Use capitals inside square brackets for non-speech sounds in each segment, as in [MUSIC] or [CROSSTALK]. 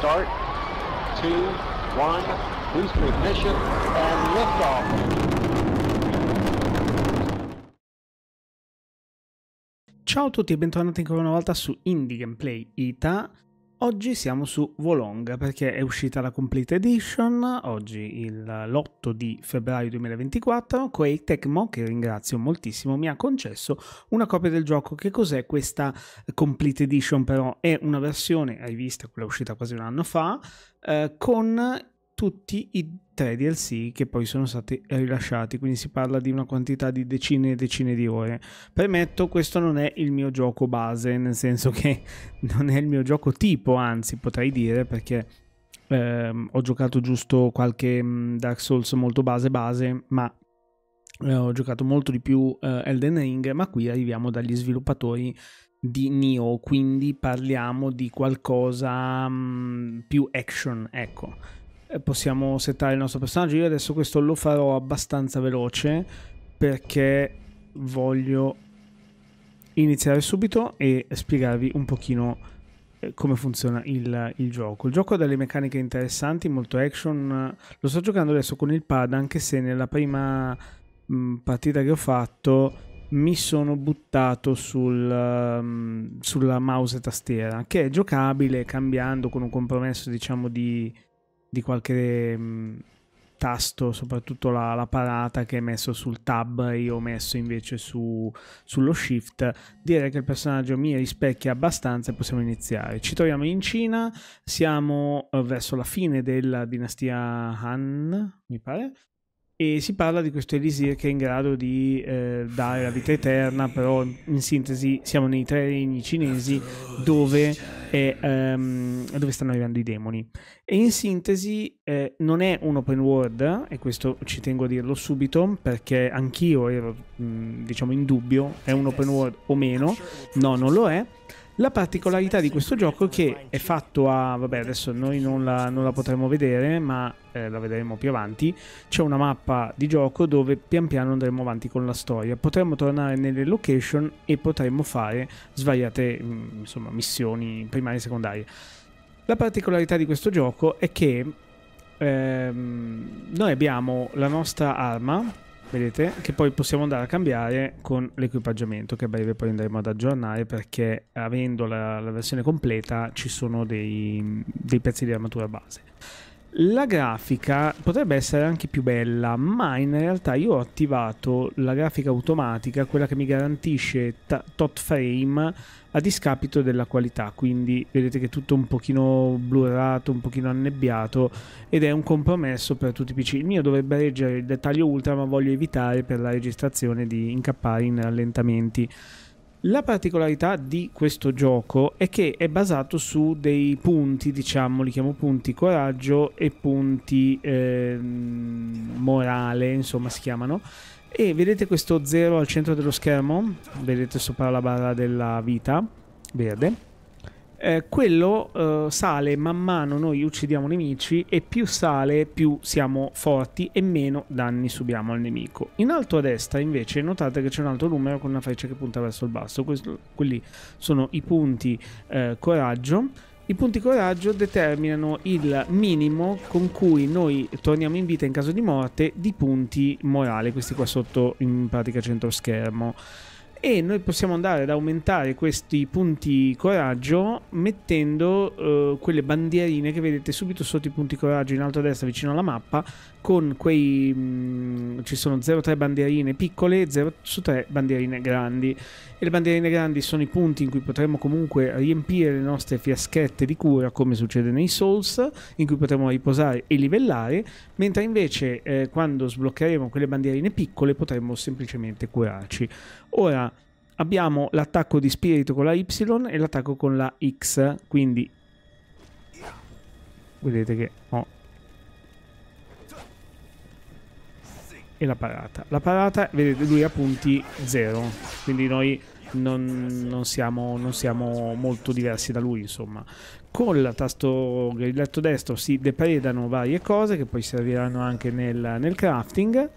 start, two, one, boost ignition, and liftoff. Ciao a tutti e bentornati ancora una volta su Indie Gameplay Ita. Oggi siamo su Volong perché è uscita la Complete Edition, oggi l'8 di febbraio 2024, Koei Tecmo, che ringrazio moltissimo, mi ha concesso una copia del gioco. Che cos'è questa Complete Edition però? È una versione, hai visto, quella uscita quasi un anno fa, eh, con tutti i tre DLC che poi sono stati rilasciati, quindi si parla di una quantità di decine e decine di ore. Premetto, questo non è il mio gioco base, nel senso che [LAUGHS] non è il mio gioco tipo, anzi potrei dire perché eh, ho giocato giusto qualche mm, Dark Souls molto base base, ma eh, ho giocato molto di più eh, Elden Ring, ma qui arriviamo dagli sviluppatori di Nio, quindi parliamo di qualcosa mh, mm, più action, ecco. Eh, possiamo settare il nostro personaggio. Io adesso questo lo farò abbastanza veloce perché voglio iniziare subito e spiegarvi un pochino eh, come funziona il, il, gioco. Il gioco ha delle meccaniche interessanti, molto action. Lo sto giocando adesso con il pad, anche se nella prima mm, partita che ho fatto mi sono buttato sul, mm, sulla mouse e tastiera, che è giocabile cambiando con un compromesso diciamo di di qualche mm, tasto, soprattutto la, la, parata che è messo sul tab, e io ho messo invece su, sullo shift, direi che il personaggio mi rispecchia abbastanza e possiamo iniziare. Ci troviamo in Cina, siamo eh, verso la fine della dinastia Han, mi pare, e si parla di questo elisir che è in grado di eh, dare la vita eterna, però in sintesi siamo nei tre regni cinesi dove, è, um, dove stanno arrivando i demoni. E in sintesi eh, non è un open world, e questo ci tengo a dirlo subito perché anch'io ero mh, diciamo in dubbio, è un open world o meno, no non lo è, la particolarità di questo gioco è che è fatto a... vabbè adesso noi non la, non la potremo vedere ma eh, la vedremo più avanti, c'è una mappa di gioco dove pian piano andremo avanti con la storia, potremo tornare nelle location e potremo fare svariate mm, insomma, missioni primarie e secondarie. La particolarità di questo gioco è che ehm, noi abbiamo la nostra arma vedete che poi possiamo andare a cambiare con l'equipaggiamento che a breve poi andremo ad aggiornare perché avendo la, la versione completa ci sono dei, dei pezzi di armatura base la grafica potrebbe essere anche più bella, ma in realtà io ho attivato la grafica automatica, quella che mi garantisce tot frame a discapito della qualità, quindi vedete che è tutto un pochino blurrato, un pochino annebbiato ed è un compromesso per tutti i PC. Il mio dovrebbe reggere il dettaglio ultra, ma voglio evitare per la registrazione di incappare in rallentamenti. La particolarità di questo gioco è che è basato su dei punti, diciamo, li chiamo punti coraggio e punti eh, morale, insomma si chiamano. E vedete questo 0 al centro dello schermo? Vedete sopra la barra della vita verde eh, quello eh, sale man mano noi uccidiamo nemici e più sale più siamo forti e meno danni subiamo al nemico. In alto a destra invece notate che c'è un altro numero con una freccia che punta verso il basso, Questo, quelli sono i punti eh, coraggio. I punti coraggio determinano il minimo con cui noi torniamo in vita in caso di morte di punti morale, questi qua sotto in pratica centro schermo e noi possiamo andare ad aumentare questi punti coraggio mettendo eh, quelle bandierine che vedete subito sotto i punti coraggio in alto a destra vicino alla mappa con quei mh, mm, ci sono 0-3 bandierine piccole e 0 su 3 bandierine grandi e le bandierine grandi sono i punti in cui potremo comunque riempire le nostre fiaschette di cura come succede nei Souls in cui potremo riposare e livellare mentre invece eh, quando sbloccheremo quelle bandierine piccole potremo semplicemente curarci ora abbiamo l'attacco di spirito con la Y e l'attacco con la X quindi vedete che ho oh e la parata. La parata, vedete, lui ha punti 0, quindi noi non, non, siamo, non, siamo, molto diversi da lui, insomma. Con il tasto grilletto destro si depredano varie cose che poi serviranno anche nel, nel crafting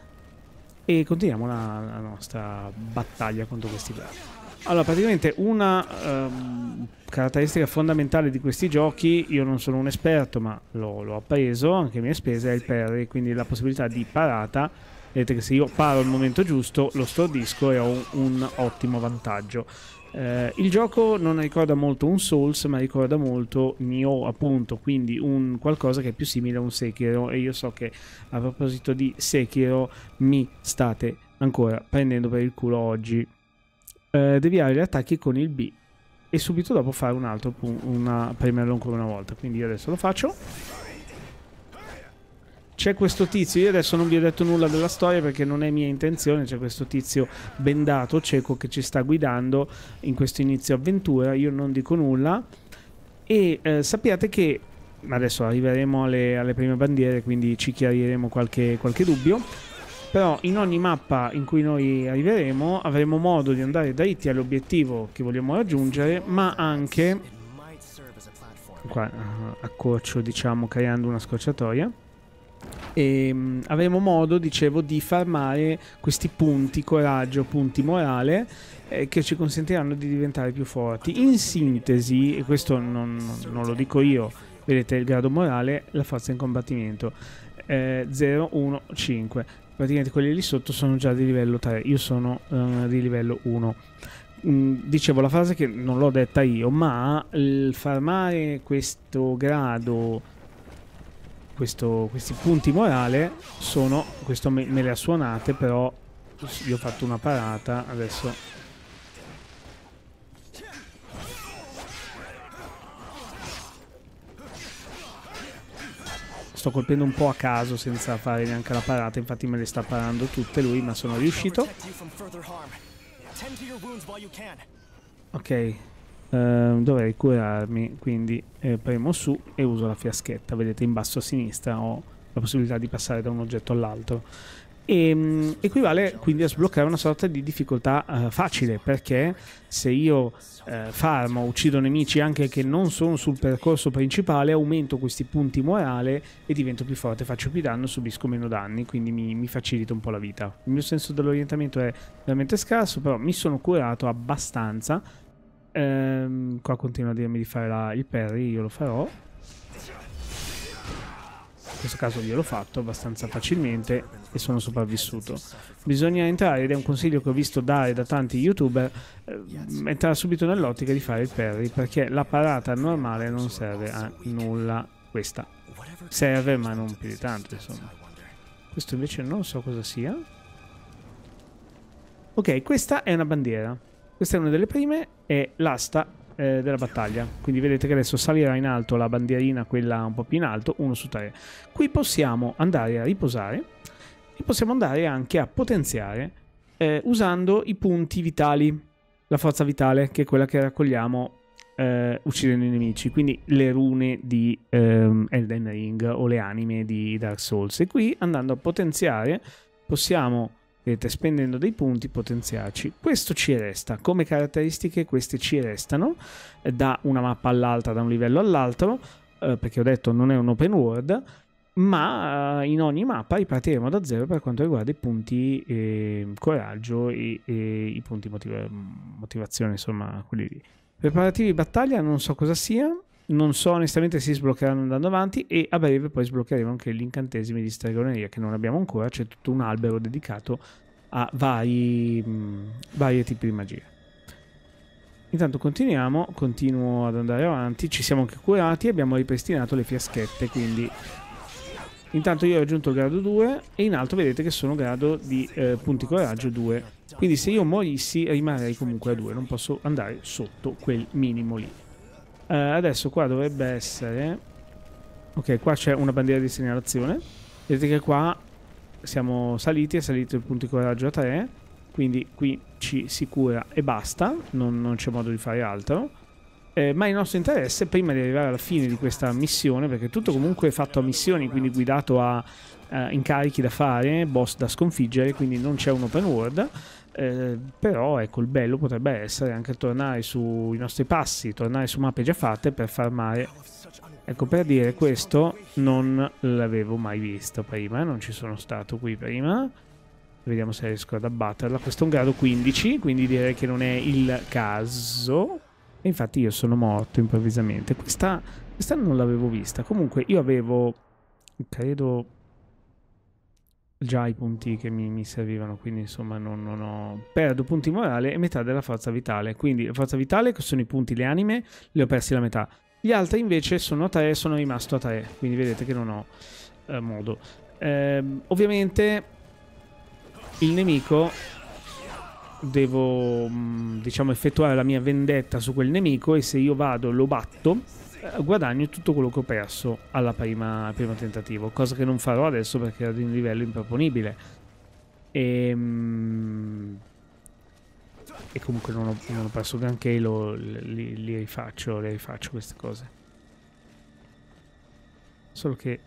e continuiamo la, la, nostra battaglia contro questi bravi. Allora, praticamente una ehm, caratteristica fondamentale di questi giochi, io non sono un esperto ma l'ho appreso anche a mie spese, è il parry, quindi la possibilità di parata Vedete che se io paro al momento giusto lo stordisco e ho un, un ottimo vantaggio. Eh, il gioco non ricorda molto un Souls, ma ricorda molto Nioh, appunto, quindi un qualcosa che è più simile a un Sekiro. E io so che a proposito di Sekiro mi state ancora prendendo per il culo oggi. Eh, deviare gli attacchi con il B e subito dopo fare un altro, una, premiarlo ancora una volta. Quindi io adesso lo faccio c'è questo tizio, io adesso non vi ho detto nulla della storia perché non è mia intenzione, c'è questo tizio bendato, cieco, che ci sta guidando in questo inizio avventura, io non dico nulla. E eh, sappiate che, adesso arriveremo alle, alle, prime bandiere, quindi ci chiariremo qualche, qualche dubbio, però in ogni mappa in cui noi arriveremo avremo modo di andare dritti all'obiettivo che vogliamo raggiungere, ma anche... Qua eh, accorcio, diciamo, creando una scorciatoia e mm, avremo modo, dicevo, di farmare questi punti coraggio, punti morale eh, che ci consentiranno di diventare più forti. In sintesi, e questo non, non lo dico io, vedete il grado morale, la forza in combattimento. Eh, 0, 1, 5 praticamente quelli lì sotto sono già di livello 3, io sono uh, di livello 1. Mm, dicevo la frase che non l'ho detta io, ma il farmare questo grado questo, questi punti morale sono, questo me, me le ha suonate però io ho fatto una parata, adesso sto colpendo un po' a caso senza fare neanche la parata, infatti me le sta parando tutte lui, ma sono riuscito. Ok eh, dovrei curarmi, quindi eh, premo su e uso la fiaschetta, vedete in basso a sinistra ho la possibilità di passare da un oggetto all'altro. E, ehm, mh, equivale quindi a sbloccare una sorta di difficoltà uh, facile perché se io eh, farmo, uccido nemici anche che non sono sul percorso principale, aumento questi punti morale e divento più forte, faccio più danno, subisco meno danni, quindi mi, mi facilita un po' la vita. Il mio senso dell'orientamento è veramente scarso, però mi sono curato abbastanza Ehm, qua continua a dirmi di fare la, il parry, io lo farò. In questo caso gliel'ho fatto abbastanza facilmente e sono sopravvissuto. Bisogna entrare, ed è un consiglio che ho visto dare da tanti youtuber, ehm, entrare subito nell'ottica di fare il parry, perché la parata normale non serve a nulla. Questa serve, ma non più di tanto, insomma. Questo invece non so cosa sia. Ok, questa è una bandiera. Questa è una delle prime e l'asta eh, della battaglia. Quindi vedete che adesso salirà in alto la bandierina, quella un po' più in alto, uno su tre. Qui possiamo andare a riposare e possiamo andare anche a potenziare eh, usando i punti vitali, la forza vitale che è quella che raccogliamo eh, uccidendo i nemici, quindi le rune di ehm, Elden Ring o le anime di Dark Souls. E qui andando a potenziare possiamo Vedete, spendendo dei punti potenziarci. Questo ci resta, come caratteristiche queste ci restano eh, da una mappa all'altra, da un livello all'altro, eh, perché ho detto non è un open world, ma eh, in ogni mappa ripartiremo da zero per quanto riguarda i punti eh, coraggio e, e, i punti motiva- motivazione, insomma, quelli lì. Preparativi battaglia, non so cosa sia, non so onestamente se si sbloccheranno andando avanti e a breve poi sbloccheremo anche gli incantesimi di stregoneria che non abbiamo ancora, c'è tutto un albero dedicato a vari, mh, mm, vari tipi di magia. Intanto continuiamo, continuo ad andare avanti, ci siamo anche curati e abbiamo ripristinato le fiaschette, quindi Intanto io ho raggiunto il grado 2 e in alto vedete che sono grado di eh, punti coraggio 2. Quindi se io morissi rimarrei comunque a 2, non posso andare sotto quel minimo lì. Uh, adesso qua dovrebbe essere... Ok, qua c'è una bandiera di segnalazione. Vedete che qua siamo saliti, è salito il punto di coraggio a 3. Quindi qui ci si cura e basta, non, non c'è modo di fare altro. Eh, ma il nostro interesse, prima di arrivare alla fine di questa missione, perché tutto comunque è fatto a missioni, quindi guidato a eh, incarichi da fare, boss da sconfiggere, quindi non c'è un open world. Eh, però ecco il bello potrebbe essere anche tornare sui nostri passi, tornare su mappe già fatte per farmare. Ecco per dire questo non l'avevo mai visto prima, non ci sono stato qui prima. Vediamo se riesco ad abbatterla. Questo è un grado 15, quindi direi che non è il caso. E infatti io sono morto improvvisamente. Questa, questa non l'avevo vista. Comunque io avevo, credo, già i punti che mi, mi servivano, quindi insomma non, non, ho... Perdo punti morale e metà della forza vitale, quindi la forza vitale che sono i punti, le anime, le ho persi la metà. Gli altri invece sono a 3 sono rimasto a 3, quindi vedete che non ho eh, modo. Eh, ovviamente il nemico devo mm, diciamo effettuare la mia vendetta su quel nemico e se io vado lo batto eh, guadagno tutto quello che ho perso alla prima, al primo tentativo, cosa che non farò adesso perché ero di un livello improponibile. E, ehm, e comunque non ho, non ho perso granché, lo, li, li, rifaccio, le rifaccio queste cose. Solo che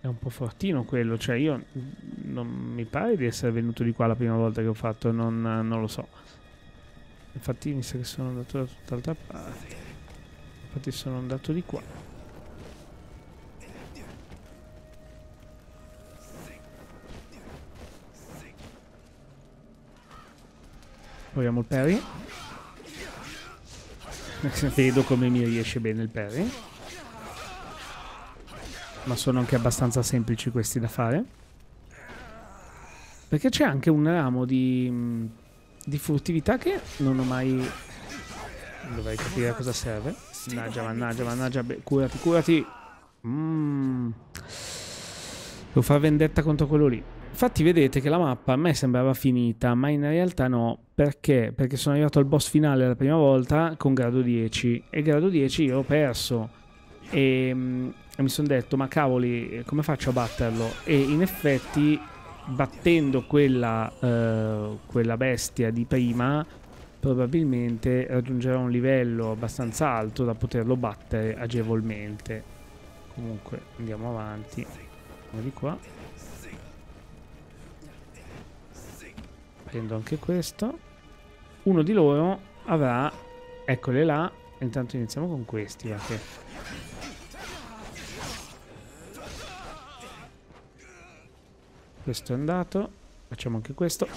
è un po' fortino quello, cioè io non mi pare di essere venuto di qua la prima volta che ho fatto, non, non lo so. Infatti mi sa che sono andato da tutt'altra parte. Infatti sono andato di qua. Proviamo il parry. [LAUGHS] Vedo come mi riesce bene il parry. Ma sono anche abbastanza semplici questi da fare. Perché c'è anche un ramo di, mm, di furtività che non ho mai... Dovrei capire a cosa serve. Mannaggia, mannaggia, mannaggia. curati, curati. Mm. Devo fare vendetta contro quello lì. Infatti vedete che la mappa a me sembrava finita, ma in realtà no. Perché? Perché sono arrivato al boss finale la prima volta con grado 10. E grado 10 io ho perso. E, mm, mi sono detto, ma cavoli, come faccio a batterlo? E in effetti, battendo quella, eh, quella bestia di prima, probabilmente raggiungerà un livello abbastanza alto da poterlo battere agevolmente. Comunque andiamo avanti. Andiamo di qua. Prendo anche questo. Uno di loro avrà... Eccole là. Intanto iniziamo con questi. Va Questo è andato. Facciamo anche questo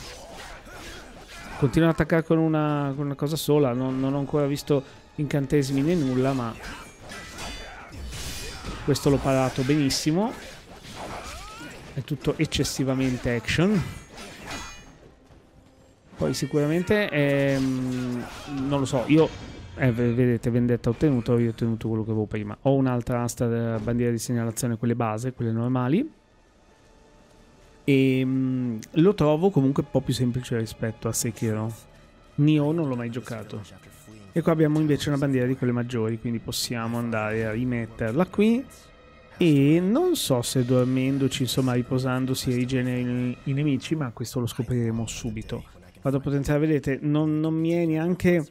continuano ad attaccare con una, con una cosa sola. Non, non, ho ancora visto incantesimi né nulla, ma questo l'ho parato benissimo. È tutto eccessivamente action. Poi sicuramente, ehm, non lo so, io, eh, vedete, vendetta ottenuta io ho ottenuto quello che avevo prima. Ho un'altra asta eh, bandiera di segnalazione, quelle base, quelle normali e mm, lo trovo comunque un po' più semplice rispetto a Sekiro. Nioh non l'ho mai giocato. E qua abbiamo invece una bandiera di quelle maggiori, quindi possiamo andare a rimetterla qui. E non so se dormendoci, insomma riposando, si rigenerano i nemici, ma questo lo scopriremo subito. Vado a potenziare, vedete, non, non mi è neanche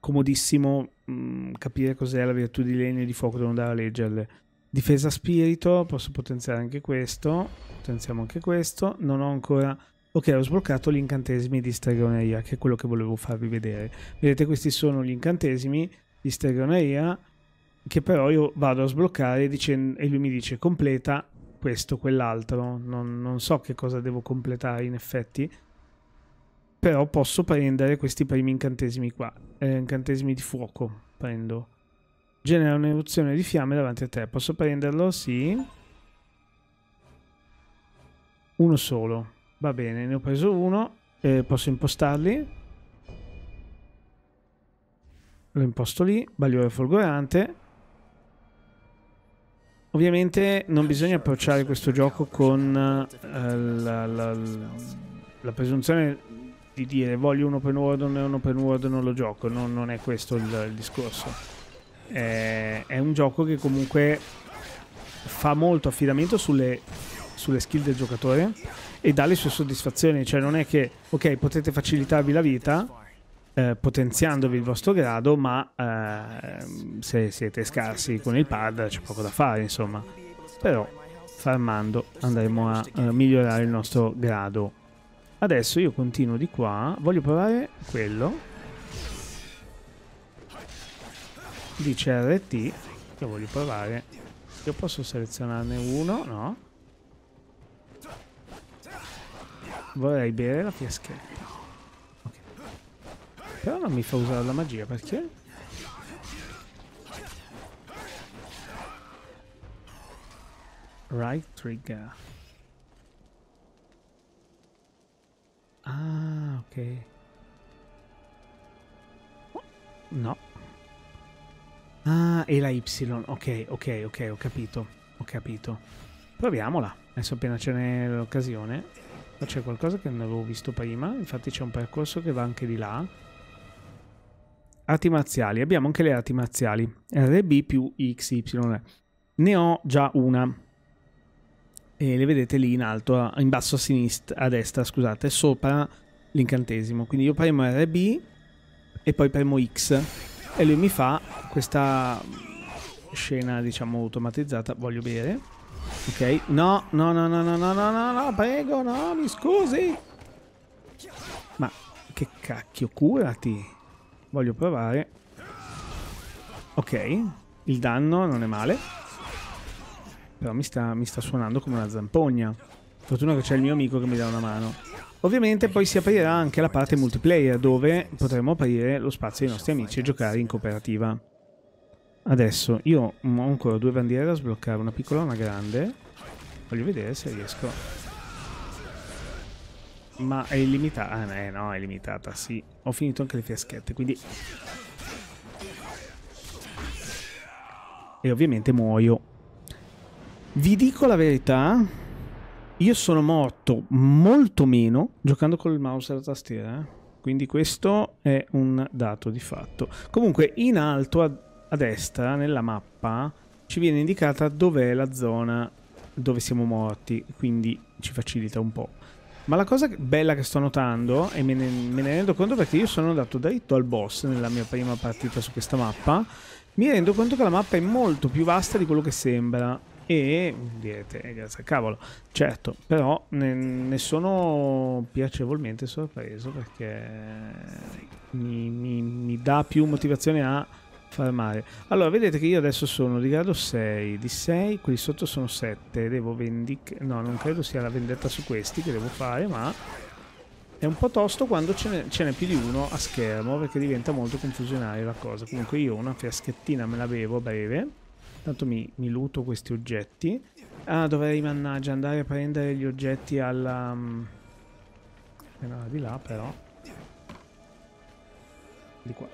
comodissimo mh, mm, capire cos'è la virtù di legno e di fuoco, devo andare a leggerle. Difesa spirito, posso potenziare anche questo. Potenziamo anche questo. Non ho ancora... Ok, ho sbloccato gli incantesimi di stregoneria, che è quello che volevo farvi vedere. Vedete, questi sono gli incantesimi di stregoneria, che però io vado a sbloccare dicendo, e lui mi dice completa questo, quell'altro. Non, non so che cosa devo completare in effetti. Però posso prendere questi primi incantesimi qua. Eh, incantesimi di fuoco prendo Genera un'eruzione di fiamme davanti a te. Posso prenderlo? Sì. Uno solo. Va bene, ne ho preso uno. Eh, posso impostarli? Lo imposto lì. Bagliore folgorante. Ovviamente non bisogna approcciare questo gioco con eh, la, la, la, presunzione di dire voglio un open world non è un open world non lo gioco, non, non è questo il, il discorso eh, è un gioco che comunque fa molto affidamento sulle, sulle skill del giocatore e dà le sue soddisfazioni, cioè non è che ok potete facilitarvi la vita, eh, potenziandovi il vostro grado, ma eh, se siete scarsi con il pad c'è poco da fare, insomma. Però farmando andremo a eh, migliorare il nostro grado. Adesso io continuo di qua, voglio provare quello. dice RT che voglio provare. Io posso selezionarne uno? No. Vorrei bere la fiaschetta. Okay. Però non mi fa usare la magia, perché? Right trigger. Ah, ok. No. Ah, e la Y. Ok, ok, ok, ho capito. Ho capito. Proviamola. Adesso appena ce n'è l'occasione. Qua c'è qualcosa che non avevo visto prima. Infatti c'è un percorso che va anche di là. Arti marziali. Abbiamo anche le arti marziali. RB più XY. Ne ho già una. E le vedete lì in alto, in basso a sinistra, a destra, scusate, sopra l'incantesimo. Quindi io premo RB e poi premo X e lui mi fa questa scena, diciamo, automatizzata. Voglio bere. Ok? No, no, no, no, no, no, no, no, no, prego, no, mi scusi. Ma che cacchio, curati. Voglio provare. Ok, il danno non è male. Però mi sta, mi sta suonando come una zampogna. Fortuna che c'è il mio amico che mi dà una mano. Ovviamente poi si aprirà anche la parte multiplayer dove potremo aprire lo spazio ai nostri amici e giocare in cooperativa. Adesso io ho ancora due bandiere da sbloccare, una piccola e una grande. Voglio vedere se riesco. Ma è illimitata. Ah, eh no, è limitata, sì. Ho finito anche le fiaschette, quindi... E ovviamente muoio. Vi dico la verità, io sono morto molto meno giocando col mouse alla tastiera. Eh. Quindi questo è un dato di fatto. Comunque in alto a, a destra nella mappa ci viene indicata dov'è la zona dove siamo morti. Quindi ci facilita un po'. Ma la cosa bella che sto notando, e me ne, me ne, rendo conto perché io sono andato dritto al boss nella mia prima partita su questa mappa, mi rendo conto che la mappa è molto più vasta di quello che sembra e direte, eh, grazie a cavolo, certo, però ne, ne, sono piacevolmente sorpreso perché mi, mi, mi dà più motivazione a farmare Allora, vedete che io adesso sono di grado 6, di 6, qui sotto sono 7, devo vendicare, no, non credo sia la vendetta su questi che devo fare, ma è un po' tosto quando ce n'è più di uno a schermo perché diventa molto confusionaria la cosa. Comunque io una fiaschettina me la bevo a breve Tanto mi, mi luto questi oggetti. Ah, dovrei, mannaggia, andare a prendere gli oggetti alla... Mm, eh, no, di là, però. Di qua.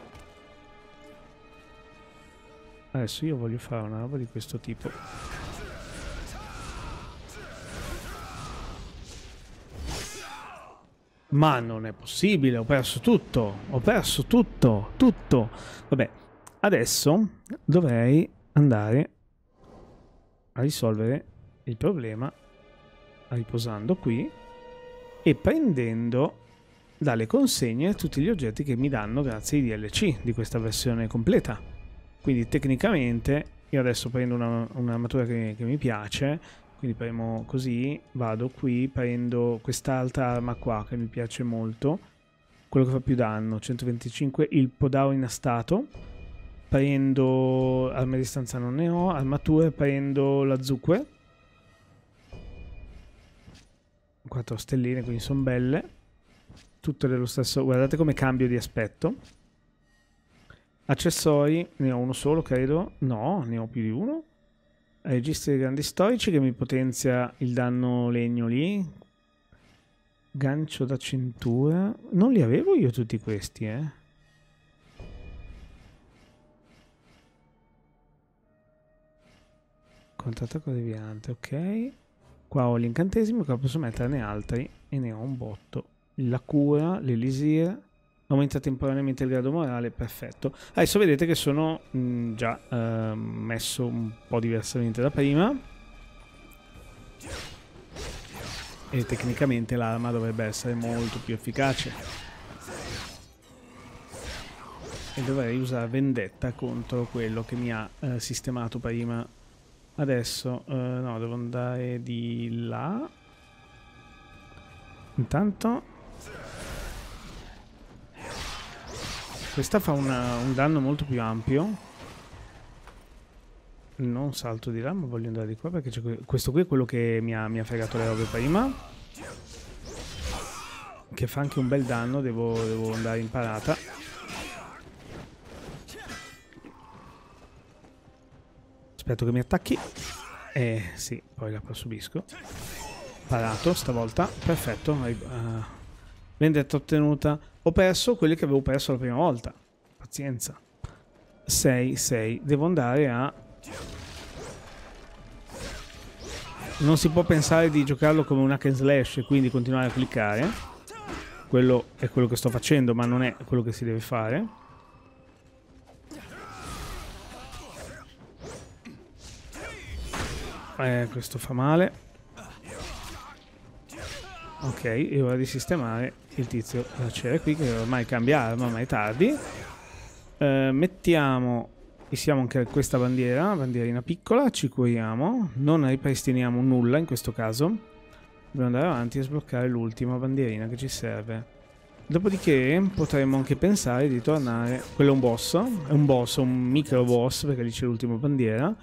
Adesso io voglio fare una roba di questo tipo. Ma non è possibile, ho perso tutto, ho perso tutto, tutto. Vabbè, adesso dovrei andare a risolvere il problema riposando qui e prendendo dalle consegne tutti gli oggetti che mi danno grazie ai DLC di questa versione completa. Quindi tecnicamente io adesso prendo un'armatura una che, che mi piace, quindi premo così, vado qui, prendo quest'altra arma qua che mi piace molto, quello che fa più danno, 125, il podaro inastato, prendo arma a distanza non ne ho, armature prendo la zucche. 4 stelline, quindi sono belle. Tutte dello stesso, guardate come cambio di aspetto. Accessori, ne ho uno solo credo, no, ne ho più di uno. Registri grandi storici che mi potenzia il danno legno lì. Gancio da cintura, non li avevo io tutti questi eh. contrattacco deviante, ok. Qua ho gli incantesimi, qua posso metterne altri e ne ho un botto. La cura, l'elisir, aumenta temporaneamente il grado morale, perfetto. Adesso vedete che sono mh, mm, già eh, messo un po' diversamente da prima. E tecnicamente l'arma dovrebbe essere molto più efficace. E dovrei usare vendetta contro quello che mi ha eh, sistemato prima Adesso, uh, no, devo andare di là. Intanto... Questa fa una, un danno molto più ampio. Non salto di là, ma voglio andare di qua perché questo qui è quello che mi ha, mi ha fregato le robe prima. Che fa anche un bel danno, devo, devo andare in parata. Aspetto che mi attacchi. Eh sì, poi la subisco. Parato stavolta. Perfetto. Uh, vendetta ottenuta. Ho perso quelli che avevo perso la prima volta. Pazienza. 6, 6. Devo andare a... Non si può pensare di giocarlo come un hack and slash e quindi continuare a cliccare. Quello è quello che sto facendo, ma non è quello che si deve fare. Eh, questo fa male. Ok, è ora di sistemare il tizio da c'era qui, che ormai cambia arma, ma è tardi. Eh, mettiamo, siamo anche questa bandiera, bandierina piccola, ci curiamo. Non ripristiniamo nulla in questo caso. Dobbiamo andare avanti e sbloccare l'ultima bandierina che ci serve. Dopodiché potremmo anche pensare di tornare... Quello è un boss, è un boss, un micro boss, perché lì c'è l'ultima bandiera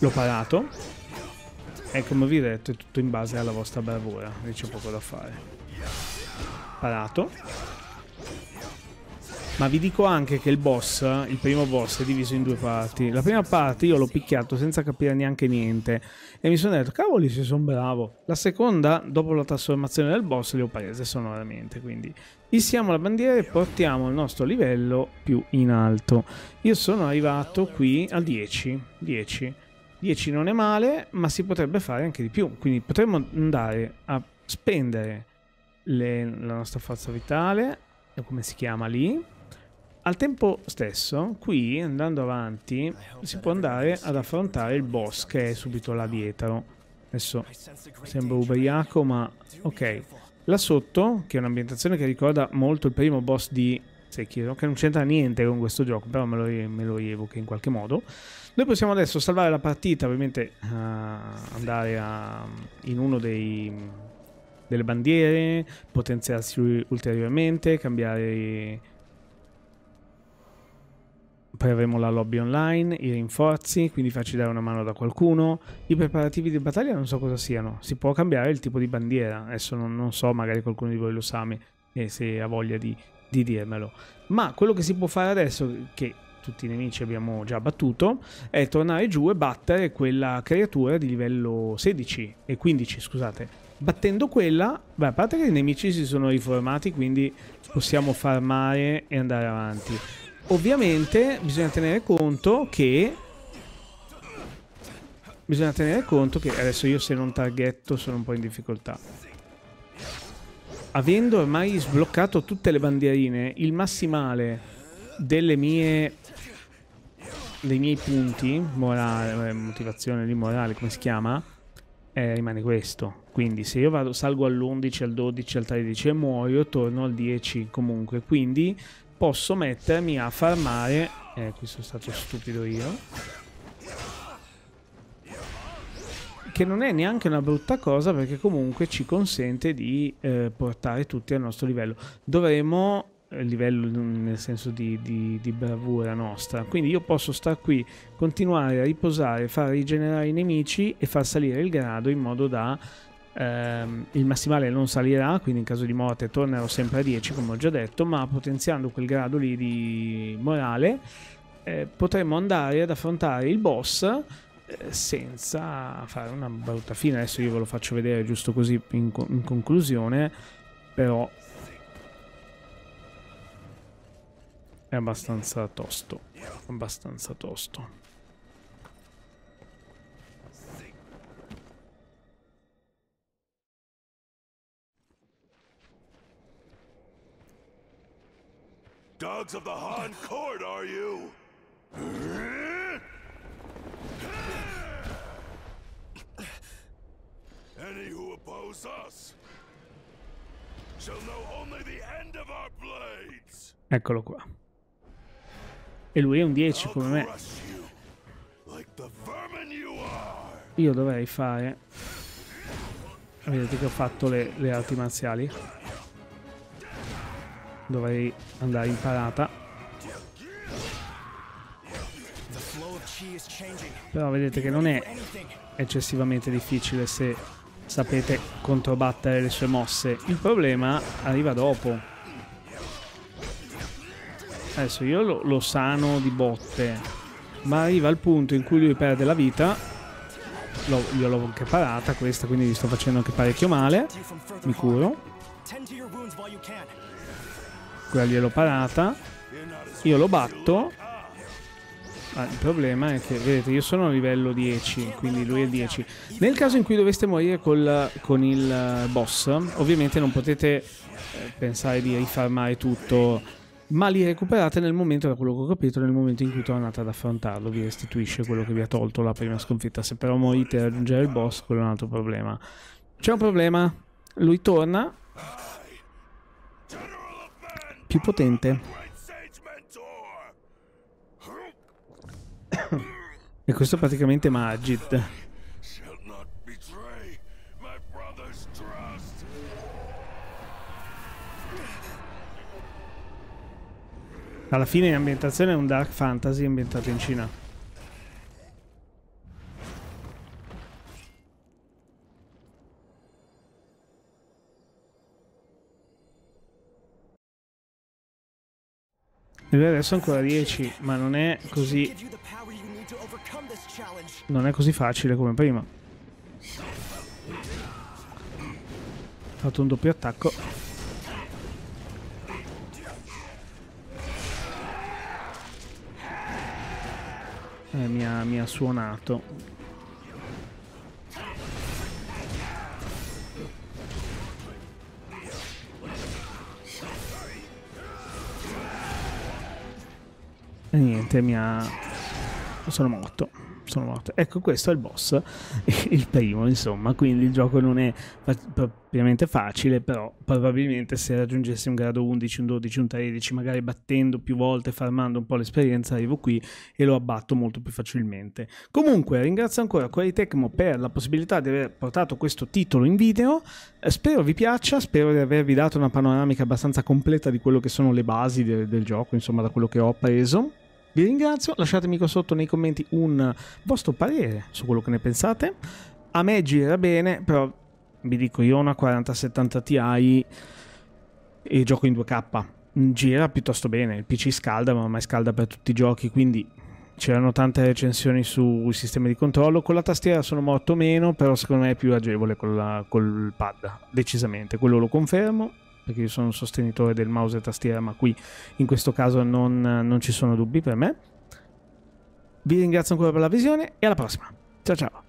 L'ho parato. E come vi ho detto, è tutto in base alla vostra bravura. Lì c'è poco da fare. Parato. Ma vi dico anche che il boss, il primo boss, è diviso in due parti. La prima parte io l'ho picchiato senza capire neanche niente. E mi sono detto, cavoli, se sono bravo. La seconda, dopo la trasformazione del boss, le ho prese sonoramente. Quindi fissiamo la bandiera e portiamo il nostro livello più in alto. Io sono arrivato qui a 10. 10 10 non è male, ma si potrebbe fare anche di più. Quindi potremmo andare a spendere le, la nostra forza vitale, come si chiama lì. Al tempo stesso, qui andando avanti, eh, si può andare ad affrontare il boss che è subito là dietro. Adesso sembra cioè, ubriaco, ma ok. Là sotto, che è un'ambientazione che ricorda molto il primo boss di secchio, che non c'entra niente con questo gioco, però me lo, me lo evoca in qualche modo. Noi possiamo adesso salvare la partita, ovviamente uh, andare a, in uno dei, delle bandiere, potenziarsi ulteriormente, cambiare... Poi avremo la lobby online, i rinforzi, quindi farci dare una mano da qualcuno. I preparativi di battaglia non so cosa siano, si può cambiare il tipo di bandiera, adesso non, non so, magari qualcuno di voi lo sa, e eh, se ha voglia di di dirmelo. Ma quello che si può fare adesso, che tutti i nemici abbiamo già battuto, è tornare giù e battere quella creatura di livello 16 e 15, scusate. Battendo quella, beh, a parte che i nemici si sono riformati, quindi possiamo farmare e andare avanti. Ovviamente bisogna tenere conto che bisogna tenere conto che adesso io se non targhetto sono un po' in difficoltà avendo ormai sbloccato tutte le bandierine, il massimale delle mie dei miei punti morale, eh, motivazione di morale, come si chiama, eh, rimane questo. Quindi se io vado, salgo all'11, al 12, al 13 e muoio, torno al 10 comunque. Quindi posso mettermi a farmare... Eh, qui sono stato stupido io che non è neanche una brutta cosa perché comunque ci consente di eh, portare tutti al nostro livello. Dovremo eh, livello nel senso di, di, di, bravura nostra quindi io posso star qui continuare a riposare far rigenerare i nemici e far salire il grado in modo da ehm, il massimale non salirà quindi in caso di morte tornerò sempre a 10 come ho già detto ma potenziando quel grado lì di morale eh, potremo andare ad affrontare il boss eh, senza fare una brutta fine. Adesso io ve lo faccio vedere giusto così in, co in conclusione, però è abbastanza tosto, abbastanza tosto. Dogs of the Han Court, are you? Any who oppose us shall know only the end of our blades. Eccolo qua. E lui è un 10 come me. Io dovrei fare... Vedete che ho fatto le, le arti marziali. Dovrei andare in parata. Però vedete che non è eccessivamente difficile se sapete controbattere le sue mosse. Il problema arriva dopo. Adesso io lo, lo sano di botte, ma arriva al punto in cui lui perde la vita. Lo, io l'ho anche parata questa, quindi gli sto facendo anche parecchio male. Mi curo. Quella gliel'ho parata. Io lo batto Ah, il problema è che, vedete, io sono a livello 10, quindi lui è 10. Nel caso in cui doveste morire col, con il eh, boss, ovviamente non potete eh, pensare di rifarmare tutto, ma li recuperate nel momento, da quello che ho capito, nel momento in cui tornate ad affrontarlo, vi restituisce quello che vi ha tolto la prima sconfitta. Se però morite a raggiungere il boss, quello è un altro problema. C'è un problema, lui torna più potente. E questo è praticamente Majid. Alla fine l'ambientazione è un dark fantasy ambientato in Cina. E lui adesso ancora 10, ma non è così non è così facile come prima. Ha fatto un doppio attacco. Eh, mi, ha, mi ha suonato. E niente, mi ha sono morto. Sono morto. Ecco, questo è il boss, [LAUGHS] il primo, insomma. Quindi il gioco non è propriamente facile, però probabilmente se raggiungessi un grado 11, un 12, un 13, magari battendo più volte, farmando un po' l'esperienza, arrivo qui e lo abbatto molto più facilmente. Comunque, ringrazio ancora Query Tecmo per la possibilità di aver portato questo titolo in video. Eh, spero vi piaccia, spero di avervi dato una panoramica abbastanza completa di quello che sono le basi de- del gioco, insomma, da quello che ho appreso. Vi ringrazio, lasciatemi qua sotto nei commenti un vostro parere su quello che ne pensate. A me gira bene, però vi dico io ho una 4070 Ti e gioco in 2K. Gira piuttosto bene, il PC scalda, ma ormai scalda per tutti i giochi, quindi c'erano tante recensioni sui sistemi di controllo. Con la tastiera sono morto meno, però secondo me è più agevole col, col pad, decisamente, quello lo confermo perché io sono un sostenitore del mouse e tastiera, ma qui in questo caso non, non ci sono dubbi per me. Vi ringrazio ancora per la visione e alla prossima. Ciao ciao!